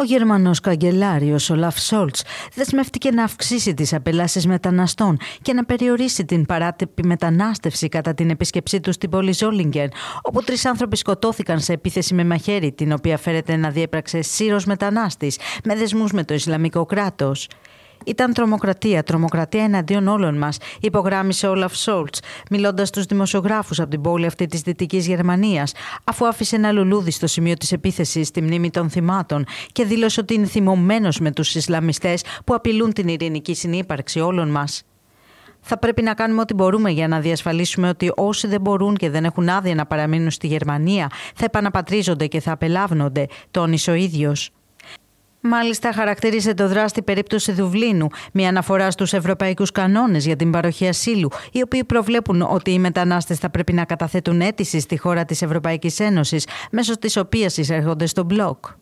Ο Γερμανός καγκελάριος Ολαφ Σόλτς δεσμεύτηκε να αυξήσει τις απελάσεις μεταναστών και να περιορίσει την παράτυπη μετανάστευση κατά την επίσκεψή του στην πόλη Ζόλιγκεν, όπου τρεις άνθρωποι σκοτώθηκαν σε επίθεση με μαχαίρι, την οποία φέρεται να διέπραξε σύρος μετανάστης με δεσμούς με το Ισλαμικό κράτος. Ήταν τρομοκρατία, τρομοκρατία εναντίον όλων μας, υπογράμμισε ο Όλαφ Σόλτ, μιλώντας στους δημοσιογράφους από την πόλη αυτή της Δυτικής Γερμανίας, αφού άφησε ένα λουλούδι στο σημείο της επίθεσης στη μνήμη των θυμάτων και δήλωσε ότι είναι θυμωμένος με τους Ισλαμιστές που απειλούν την ειρηνική συνύπαρξη όλων μας. Θα πρέπει να κάνουμε ό,τι μπορούμε για να διασφαλίσουμε ότι όσοι δεν μπορούν και δεν έχουν άδεια να παραμείνουν στη Γερμανία θα επαναπατρίζονται και θα απελάβνονται, τόνισε ο ίδιος. Μάλιστα, χαρακτήρισε το δράστη περίπτωση Δουβλίνου, μια αναφορά στους ευρωπαϊκούς κανόνες για την παροχή ασύλου, οι οποίοι προβλέπουν ότι οι μετανάστες θα πρέπει να καταθέτουν αίτηση στη χώρα της Ευρωπαϊκής Ένωσης, μέσω της οποίας εισέρχονται στο μπλοκ.